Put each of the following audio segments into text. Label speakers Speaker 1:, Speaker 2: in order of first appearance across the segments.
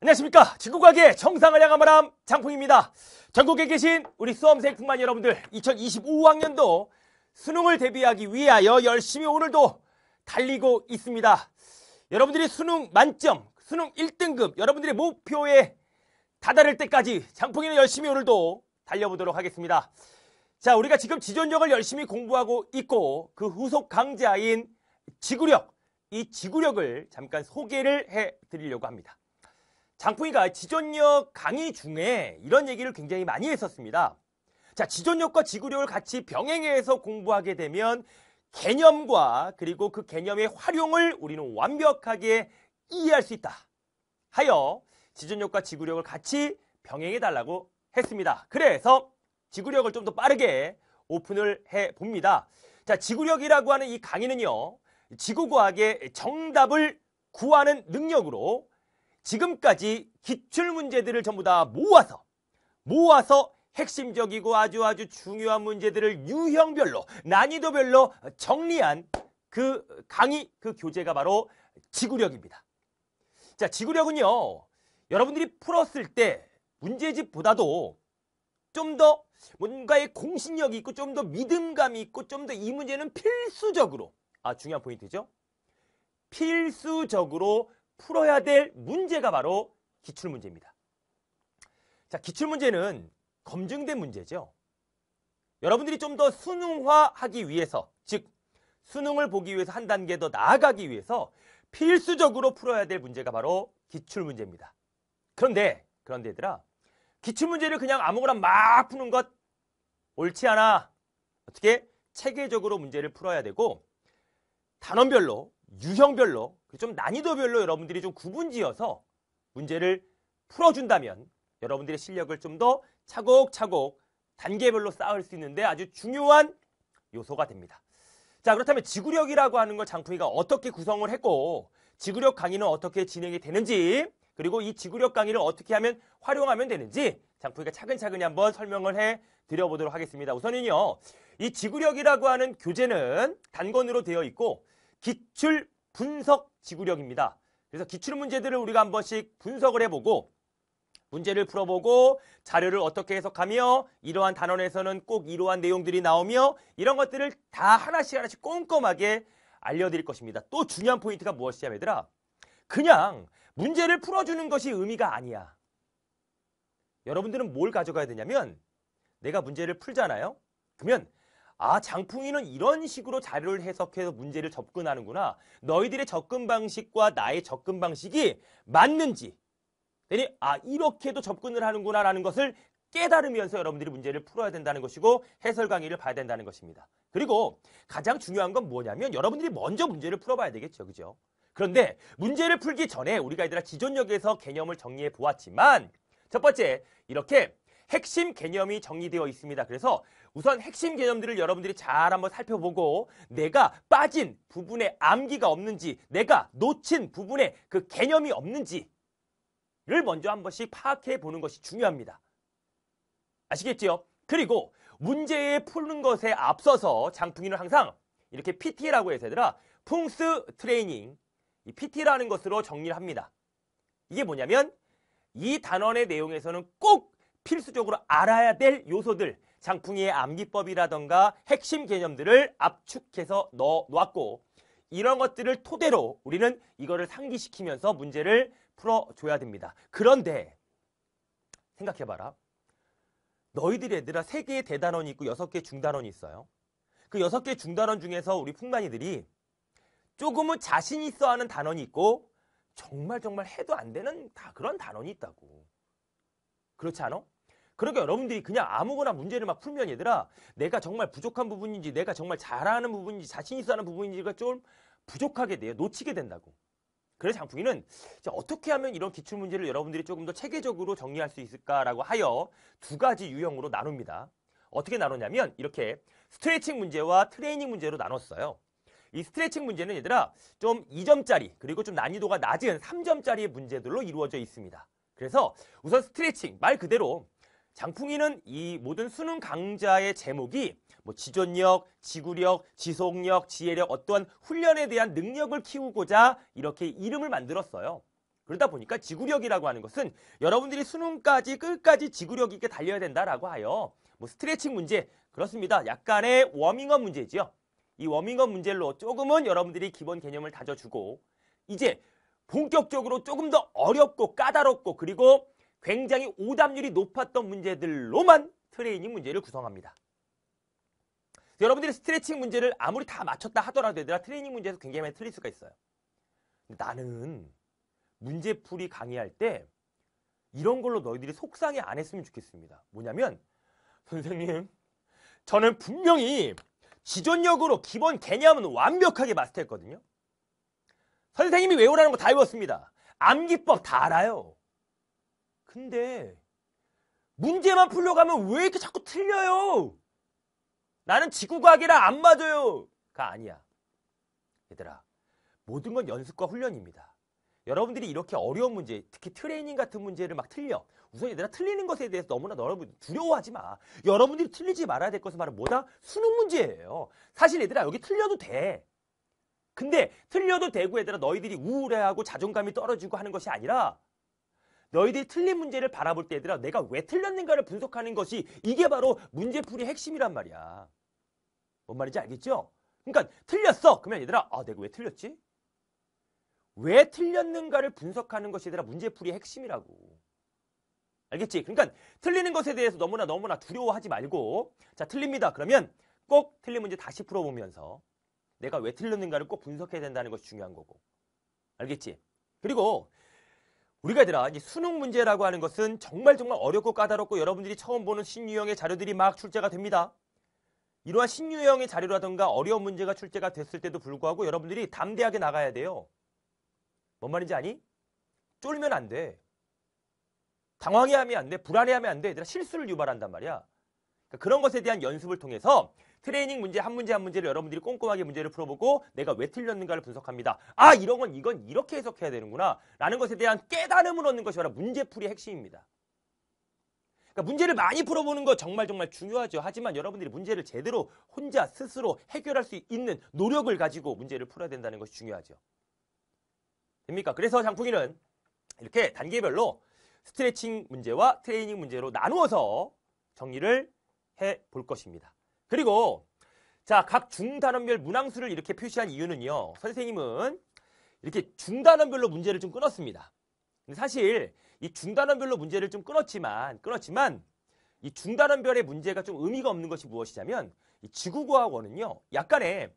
Speaker 1: 안녕하십니까 지구과학의 정상을 향한 바람 장풍입니다 전국에 계신 우리 수험생 뿐만 여러분들 2025학년도 수능을 대비하기 위하여 열심히 오늘도 달리고 있습니다 여러분들이 수능 만점 수능 1등급 여러분들의 목표에 다다를 때까지 장풍이는 열심히 오늘도 달려보도록 하겠습니다 자 우리가 지금 지존력을 열심히 공부하고 있고 그 후속 강자인 지구력 이 지구력을 잠깐 소개를 해드리려고 합니다 장풍이가 지존력 강의 중에 이런 얘기를 굉장히 많이 했었습니다. 자, 지존력과 지구력을 같이 병행해서 공부하게 되면 개념과 그리고 그 개념의 활용을 우리는 완벽하게 이해할 수 있다. 하여 지존력과 지구력을 같이 병행해 달라고 했습니다. 그래서 지구력을 좀 더 빠르게 오픈을 해 봅니다. 자, 지구력이라고 하는 이 강의는요. 지구과학의 정답을 구하는 능력으로 지금까지 기출 문제들을 전부 다 모아서 모아서 핵심적이고 아주 아주 중요한 문제들을 유형별로 난이도별로 정리한 그 강의 그 교재가 바로 지구력입니다. 자, 지구력은요. 여러분들이 풀었을 때 문제집보다도 좀 더 뭔가의 공신력이 있고 좀 더 믿음감이 있고 좀 더 이 문제는 필수적으로 아 중요한 포인트죠. 필수적으로 풀어야 될 문제가 바로 기출문제입니다. 자, 기출문제는 검증된 문제죠. 여러분들이 좀 더 수능화하기 위해서, 즉 수능을 보기 위해서 한 단계 더 나아가기 위해서 필수적으로 풀어야 될 문제가 바로 기출문제입니다. 그런데, 그런데 얘들아, 기출문제를 그냥 아무거나 막 푸는 것 옳지 않아. 어떻게? 체계적으로 문제를 풀어야 되고 단원별로 유형별로 그 좀 난이도별로 여러분들이 좀 구분지어서 문제를 풀어준다면 여러분들의 실력을 좀 더 차곡차곡 단계별로 쌓을 수 있는데 아주 중요한 요소가 됩니다. 자 그렇다면 지구력이라고 하는 걸 장풍이가 어떻게 구성을 했고 지구력 강의는 어떻게 진행이 되는지 그리고 이 지구력 강의를 어떻게 하면 활용하면 되는지 장풍이가 차근차근히 한번 설명을 해 드려보도록 하겠습니다. 우선은요, 이 지구력이라고 하는 교재는 단권으로 되어 있고 기출 분석 지구력입니다. 그래서 기출 문제들을 우리가 한 번씩 분석을 해보고 문제를 풀어보고 자료를 어떻게 해석하며 이러한 단원에서는 꼭 이러한 내용들이 나오며 이런 것들을 다 하나씩 하나씩 꼼꼼하게 알려드릴 것입니다. 또 중요한 포인트가 무엇이냐 얘들아 그냥 문제를 풀어주는 것이 의미가 아니야. 여러분들은 뭘 가져가야 되냐면 내가 문제를 풀잖아요. 그러면 아, 장풍이는 이런 식으로 자료를 해석해서 문제를 접근하는구나. 너희들의 접근 방식과 나의 접근 방식이 맞는지. 되니, 아, 이렇게도 접근을 하는구나라는 것을 깨달으면서 여러분들이 문제를 풀어야 된다는 것이고 해설 강의를 봐야 된다는 것입니다. 그리고 가장 중요한 건 뭐냐면 여러분들이 먼저 문제를 풀어봐야 되겠죠. 그죠? 그런데 문제를 풀기 전에 우리가 얘들아 지존역에서 개념을 정리해 보았지만 첫 번째 이렇게 핵심 개념이 정리되어 있습니다. 그래서 우선 핵심 개념들을 여러분들이 잘 한번 살펴보고 내가 빠진 부분에 암기가 없는지 내가 놓친 부분에 그 개념이 없는지를 먼저 한 번씩 파악해 보는 것이 중요합니다. 아시겠지요? 그리고 문제에 푸는 것에 앞서서 장풍이는 항상 이렇게 PT라고 해서 얘들아 풍스 트레이닝 이 PT라는 것으로 정리를 합니다. 이게 뭐냐면 이 단원의 내용에서는 꼭 필수적으로 알아야 될 요소들 장풍이의 암기법이라던가 핵심 개념들을 압축해서 넣어 놓았고 이런 것들을 토대로 우리는 이거를 상기시키면서 문제를 풀어줘야 됩니다. 그런데 생각해봐라. 너희들 얘들아 세개의 대단원이 있고 여섯 개 중단원이 있어요. 그 여섯 개 중단원 중에서 우리 풍만이들이 조금은 자신 있어 하는 단원이 있고 정말 정말 해도 안 되는 다 그런 단원이 있다고. 그렇지 않아? 그러니까 여러분들이 그냥 아무거나 문제를 막 풀면 얘들아 내가 정말 부족한 부분인지 내가 정말 잘하는 부분인지 자신 있어 하는 부분인지가 좀 부족하게 돼요. 놓치게 된다고. 그래서 장풍이는 어떻게 하면 이런 기출 문제를 여러분들이 조금 더 체계적으로 정리할 수 있을까라고 하여 두 가지 유형으로 나눕니다. 어떻게 나누냐면 이렇게 스트레칭 문제와 트레이닝 문제로 나눴어요. 이 스트레칭 문제는 얘들아 좀 2점짜리 그리고 좀 난이도가 낮은 3점짜리의 문제들로 이루어져 있습니다. 그래서 우선 스트레칭 말 그대로 장풍이는 이 모든 수능 강좌의 제목이 뭐 지존력, 지구력, 지속력, 지혜력 어떠한 훈련에 대한 능력을 키우고자 이렇게 이름을 만들었어요. 그러다 보니까 지구력이라고 하는 것은 여러분들이 수능까지 끝까지 지구력 있게 달려야 된다라고 하여 뭐 스트레칭 문제 그렇습니다. 약간의 워밍업 문제지요. 이 워밍업 문제로 조금은 여러분들이 기본 개념을 다져주고 이제 본격적으로 조금 더 어렵고 까다롭고 그리고 굉장히 오답률이 높았던 문제들로만 트레이닝 문제를 구성합니다. 여러분들이 스트레칭 문제를 아무리 다 맞췄다 하더라도 얘들아 트레이닝 문제에서 굉장히 많이 틀릴 수가 있어요. 나는 문제풀이 강의할 때 이런 걸로 너희들이 속상해 안 했으면 좋겠습니다. 뭐냐면 선생님 저는 분명히 지존력으로 기본 개념은 완벽하게 마스터했거든요. 선생님이 외우라는 거 다 외웠습니다. 암기법 다 알아요. 근데 문제만 풀려가면 왜 이렇게 자꾸 틀려요? 나는 지구과학이라 안 맞아요.가 아니야. 얘들아, 모든 건 연습과 훈련입니다. 여러분들이 이렇게 어려운 문제, 특히 트레이닝 같은 문제를 막 틀려. 우선 얘들아, 틀리는 것에 대해서 너무나 여러분 두려워하지 마. 여러분들이 틀리지 말아야 될 것은 바로 뭐다? 수능 문제예요. 사실 얘들아, 여기 틀려도 돼. 근데 틀려도 되고 얘들아, 너희들이 우울해하고 자존감이 떨어지고 하는 것이 아니라 너희들이 틀린 문제를 바라볼 때 얘들아 내가 왜 틀렸는가를 분석하는 것이 이게 바로 문제풀이 핵심이란 말이야. 뭔 말인지 알겠죠? 그러니까 틀렸어. 그러면 얘들아 아 내가 왜 틀렸지? 왜 틀렸는가를 분석하는 것이 얘들아 문제풀이 핵심이라고. 알겠지? 그러니까 틀리는 것에 대해서 너무나 너무나 두려워하지 말고 자 틀립니다. 그러면 꼭 틀린 문제 다시 풀어보면서 내가 왜 틀렸는가를 꼭 분석해야 된다는 것이 중요한 거고. 알겠지? 그리고 우리가 얘들아 이제 수능 문제라고 하는 것은 정말 정말 어렵고 까다롭고 여러분들이 처음 보는 신유형의 자료들이 막 출제가 됩니다. 이러한 신유형의 자료라든가 어려운 문제가 출제가 됐을 때도 불구하고 여러분들이 담대하게 나가야 돼요. 뭔 말인지 아니? 쫄면 안 돼. 당황해하면 안 돼. 불안해하면 안 돼. 얘들아 실수를 유발한단 말이야. 그러니까 그런 것에 대한 연습을 통해서 트레이닝 문제 한 문제 한 문제를 여러분들이 꼼꼼하게 문제를 풀어보고 내가 왜 틀렸는가를 분석합니다. 아 이런 건 이건 이렇게 해석해야 되는구나 라는 것에 대한 깨달음을 얻는 것이 바로 문제풀이의 핵심입니다. 그러니까 문제를 많이 풀어보는 거 정말 정말 중요하죠. 하지만 여러분들이 문제를 제대로 혼자 스스로 해결할 수 있는 노력을 가지고 문제를 풀어야 된다는 것이 중요하죠. 됩니까? 그래서 장풍이는 이렇게 단계별로 스트레칭 문제와 트레이닝 문제로 나누어서 정리를 해 볼 것입니다. 그리고 자, 각 중단원별 문항수를 이렇게 표시한 이유는요. 선생님은 이렇게 중단원별로 문제를 좀 끊었습니다. 근데 사실 이 중단원별로 문제를 좀 끊었지만 끊었지만 이 중단원별의 문제가 좀 의미가 없는 것이 무엇이냐면 이 지구과학원은요. 약간의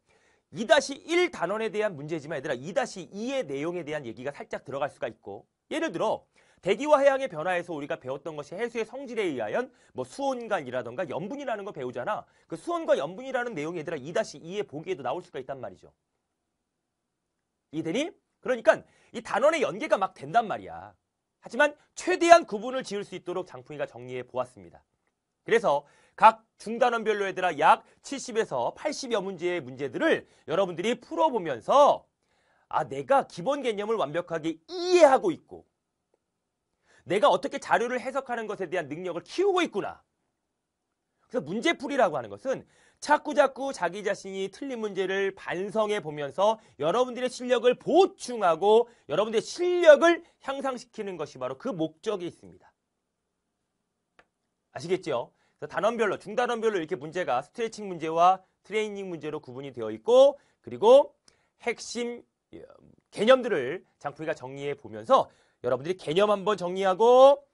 Speaker 1: 2-1 단원에 대한 문제지만 얘들아 2-2의 내용에 대한 얘기가 살짝 들어갈 수가 있고 예를 들어 대기와 해양의 변화에서 우리가 배웠던 것이 해수의 성질에 의하여뭐수온관이라던가 염분이라는 걸 배우잖아. 그 수온과 염분이라는 내용이 얘들아 2 2에 보기에도 나올 수가 있단 말이죠. 이해되니? 그러니까 이 단원의 연계가 막 된단 말이야. 하지만 최대한 구분을 지을 수 있도록 장풍이가 정리해 보았습니다. 그래서 각 중단원별로 얘들아 약 70에서 80여 문제의 문제들을 여러분들이 풀어보면서 아 내가 기본 개념을 완벽하게 이해하고 있고 내가 어떻게 자료를 해석하는 것에 대한 능력을 키우고 있구나. 그래서 문제풀이라고 하는 것은 자꾸자꾸 자기 자신이 틀린 문제를 반성해 보면서 여러분들의 실력을 보충하고 여러분들의 실력을 향상시키는 것이 바로 그 목적이 있습니다. 아시겠죠? 단원별로, 중단원별로 이렇게 문제가 스트레칭 문제와 트레이닝 문제로 구분이 되어 있고 그리고 핵심 어, 개념들을 장풀이가 정리해 보면서 여러분들이 개념 한번 정리하고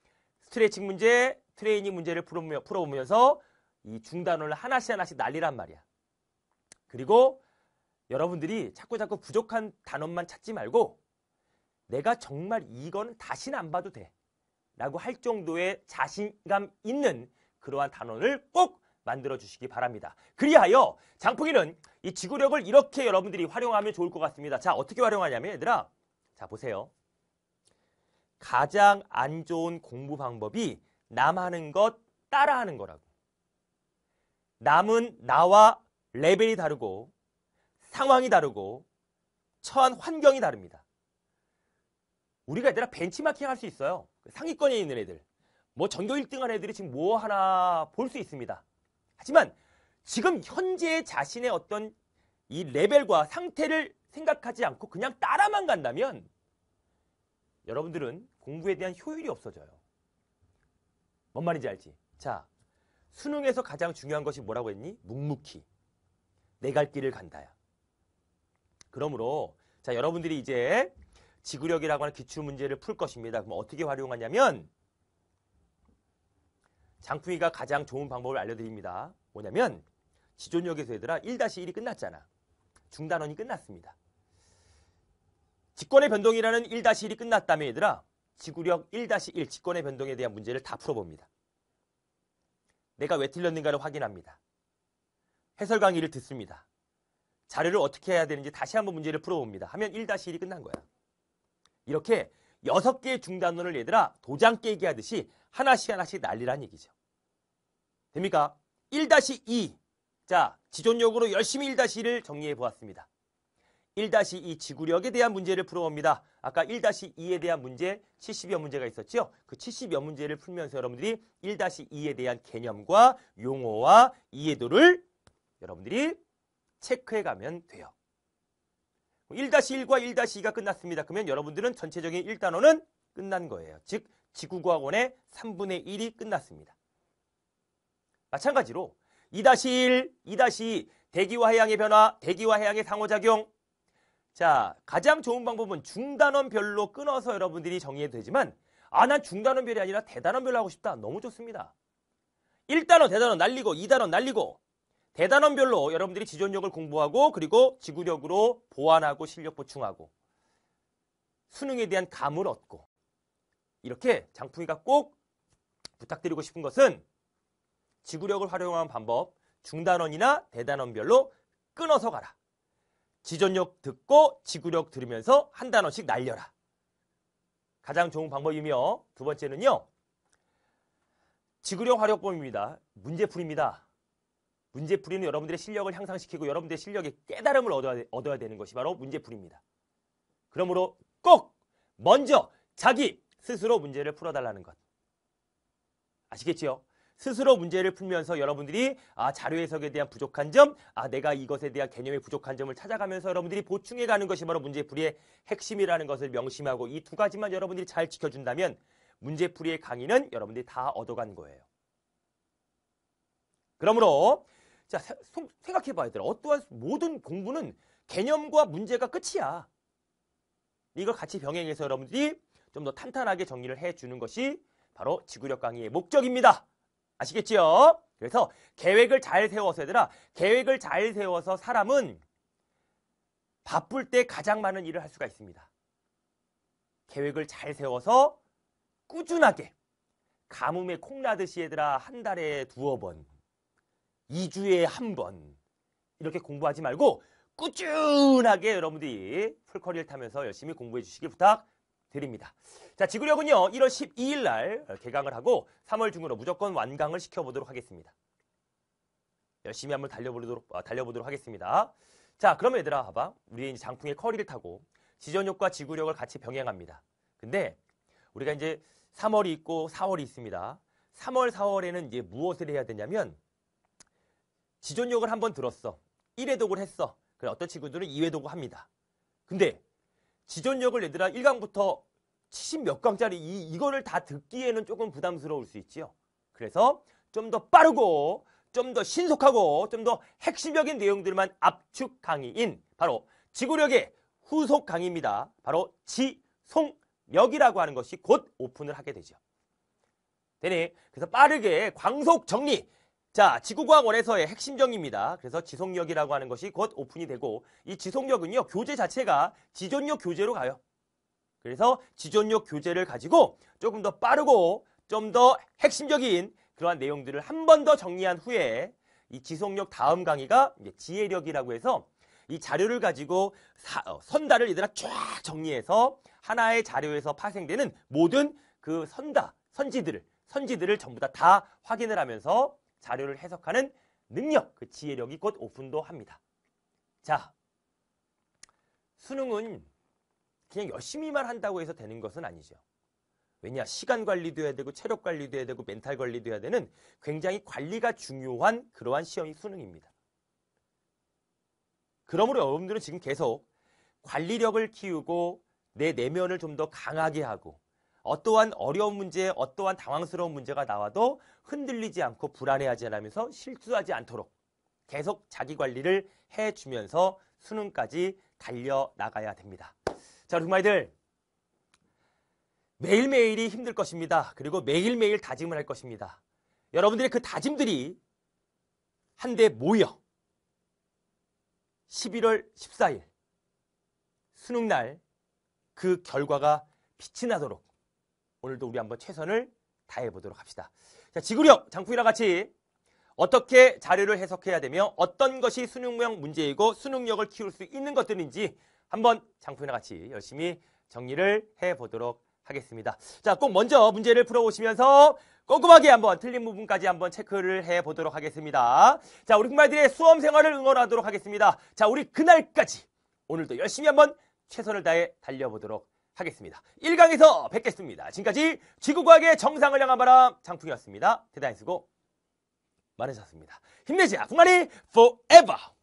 Speaker 1: 스트레칭 문제, 트레이닝 문제를 풀어보면서 이중단원을 하나씩 하나씩 날리란 말이야. 그리고 여러분들이 자꾸 자꾸 부족한 단원만 찾지 말고 내가 정말 이건 다시는 안 봐도 돼. 라고 할 정도의 자신감 있는 그러한 단원을꼭 만들어 주시기 바랍니다. 그리하여 장풍이는 이 지구력을 이렇게 여러분들이 활용하면 좋을 것 같습니다. 자, 어떻게 활용하냐면 얘들아. 자, 보세요. 가장 안 좋은 공부 방법이 남 하는 것 따라 하는 거라고. 남은 나와 레벨이 다르고 상황이 다르고 처한 환경이 다릅니다. 우리가 얘들아 벤치마킹 할 수 있어요. 그 상위권에 있는 애들. 뭐 전교 1등한 애들이 지금 뭐 하나 볼 수 있습니다. 하지만 지금 현재의 자신의 어떤 이 레벨과 상태를 생각하지 않고 그냥 따라만 간다면 여러분들은 공부에 대한 효율이 없어져요. 뭔 말인지 알지? 자, 수능에서 가장 중요한 것이 뭐라고 했니? 묵묵히. 내 갈 길을 간다야. 그러므로 자 여러분들이 이제 지구력이라고 하는 기출문제를 풀 것입니다. 그럼 어떻게 활용하냐면 장풍이가 가장 좋은 방법을 알려드립니다. 뭐냐면 지존역에서 얘들아 1-1이 끝났잖아. 중단원이 끝났습니다. 직권의 변동이라는 1-1이 끝났다며 얘들아 지구력 1-1 직권의 변동에 대한 문제를 다 풀어봅니다. 내가 왜 틀렸는가를 확인합니다. 해설 강의를 듣습니다. 자료를 어떻게 해야 되는지 다시 한번 문제를 풀어봅니다. 하면 1-1이 끝난 거야. 이렇게 6개의 중단원을 얘들아 도장 깨기 하듯이 하나씩 하나씩 날리란 얘기죠. 됩니까? 1-2. 자, 지존력으로 열심히 1-1을 정리해 보았습니다. 1-2 지구력에 대한 문제를 풀어봅니다. 아까 1-2에 대한 문제 70여 문제가 있었죠? 그 70여 문제를 풀면서 여러분들이 1-2에 대한 개념과 용어와 이해도를 여러분들이 체크해 가면 돼요. 1-1과 1-2가 끝났습니다. 그러면 여러분들은 전체적인 1단원은 끝난 거예요. 즉, 지구과학원의 3분의 1이 끝났습니다. 마찬가지로 2-1, 2-2, 대기와 해양의 변화, 대기와 해양의 상호작용, 자, 가장 좋은 방법은 중단원별로 끊어서 여러분들이 정의해도 되지만 아, 난 중단원별이 아니라 대단원별로 하고 싶다. 너무 좋습니다. 1단원, 대단원 날리고 2단원 날리고 대단원별로 여러분들이 지존력을 공부하고 그리고 지구력으로 보완하고 실력 보충하고 수능에 대한 감을 얻고 이렇게 장풍이가 꼭 부탁드리고 싶은 것은 지구력을 활용하는 방법 중단원이나 대단원별로 끊어서 가라. 지전력 듣고 지구력 들으면서 한 단어씩 날려라. 가장 좋은 방법이며 두 번째는요. 지구력 활용법입니다. 문제풀입니다 문제풀이는 여러분들의 실력을 향상시키고 여러분들의 실력의 깨달음을 얻어야, 얻어야 되는 것이 바로 문제풀입니다 그러므로 꼭 먼저 자기 스스로 문제를 풀어달라는 것. 아시겠지요? 스스로 문제를 풀면서 여러분들이 아, 자료 해석에 대한 부족한 점, 아, 내가 이것에 대한 개념의 부족한 점을 찾아가면서 여러분들이 보충해 가는 것이 바로 문제풀이의 핵심이라는 것을 명심하고 이 두 가지만 여러분들이 잘 지켜준다면 문제풀이의 강의는 여러분들이 다 얻어간 거예요. 그러므로 자 생각해 봐야 돼요. 어떠한 모든 공부는 개념과 문제가 끝이야. 이걸 같이 병행해서 여러분들이 좀 더 탄탄하게 정리를 해주는 것이 바로 지구력 강의의 목적입니다. 아시겠지요? 그래서 계획을 잘 세워서 얘들아 계획을 잘 세워서 사람은 바쁠 때 가장 많은 일을 할 수가 있습니다. 계획을 잘 세워서 꾸준하게 가뭄에 콩나듯이 얘들아 한 달에 두어 번, 2주에 한 번 이렇게 공부하지 말고 꾸준하게 여러분들이 풀커리를 타면서 열심히 공부해 주시길 부탁 드립니다. 자, 지구력은요, 1월 12일 날 개강을 하고 3월 중으로 무조건 완강을 시켜보도록 하겠습니다. 열심히 한번 달려보도록, 아, 달려보도록 하겠습니다. 자, 그럼 얘들아, 봐봐. 우리 이제 장풍의 커리를 타고 지전력과 지구력을 같이 병행합니다. 근데 우리가 이제 3월이 있고 4월이 있습니다. 3월, 4월에는 이제 무엇을 해야 되냐면 지존력을 한번 들었어. 1회독을 했어. 그래, 어떤 친구들은 2회독을 합니다. 근데 지존력을 얘들아 1강부터 70몇 강짜리 이, 이거를 다 듣기에는 조금 부담스러울 수 있지요. 그래서 좀 더 빠르고 좀 더 신속하고 좀 더 핵심적인 내용들만 압축 강의인 바로 지구력의 후속 강의입니다. 바로 지송력이라고 하는 것이 곧 오픈을 하게 되죠. 되네. 그래서 빠르게 광속 정리 자, 지구과학원에서의 핵심정입니다. 그래서 지속력이라고 하는 것이 곧 오픈이 되고 이 지속력은요, 교재 자체가 지존력 교재로 가요. 그래서 지존력 교재를 가지고 조금 더 빠르고 좀 더 핵심적인 그러한 내용들을 한 번 더 정리한 후에 이 지속력 다음 강의가 이제 지혜력이라고 해서 이 자료를 가지고 사, 어, 선다를 얘들아 쫙 정리해서 하나의 자료에서 파생되는 모든 그 선다, 선지들을, 선지들을 전부 다 다 확인을 하면서 자료를 해석하는 능력, 그 지혜력이 곧 오픈도 합니다. 자, 수능은 그냥 열심히만 한다고 해서 되는 것은 아니죠. 왜냐, 시간 관리도 해야 되고 체력 관리도 해야 되고 멘탈 관리도 해야 되는 굉장히 관리가 중요한 그러한 시험이 수능입니다. 그러므로 여러분들은 지금 계속 관리력을 키우고 내 내면을 좀 더 강하게 하고 어떠한 어려운 문제, 어떠한 당황스러운 문제가 나와도 흔들리지 않고 불안해하지 않으면서 실수하지 않도록 계속 자기 관리를 해주면서 수능까지 달려나가야 됩니다. 자, 우리 정말들 매일매일이 힘들 것입니다. 그리고 매일매일 다짐을 할 것입니다. 여러분들의 그 다짐들이 한데 모여 11월 14일 수능날 그 결과가 빛이 나도록 오늘도 우리 한번 최선을 다해 보도록 합시다. 자, 지구력 장풍이랑 같이 어떻게 자료를 해석해야 되며 어떤 것이 수능형 문제이고 수능력을 키울 수 있는 것들인지 한번 장풍이랑 같이 열심히 정리를 해 보도록 하겠습니다. 자, 꼭 먼저 문제를 풀어보시면서 꼼꼼하게 한번 틀린 부분까지 한번 체크를 해 보도록 하겠습니다. 자, 우리 정말들의 수험 생활을 응원하도록 하겠습니다. 자, 우리 그날까지 오늘도 열심히 한번 최선을 다해 달려보도록 하겠습니다. 1강에서 뵙겠습니다. 지금까지 지구과학의 정상을 향한 바람 장풍이었습니다. 대단히 수고 많으셨습니다. 힘내자, 풍말이 forever!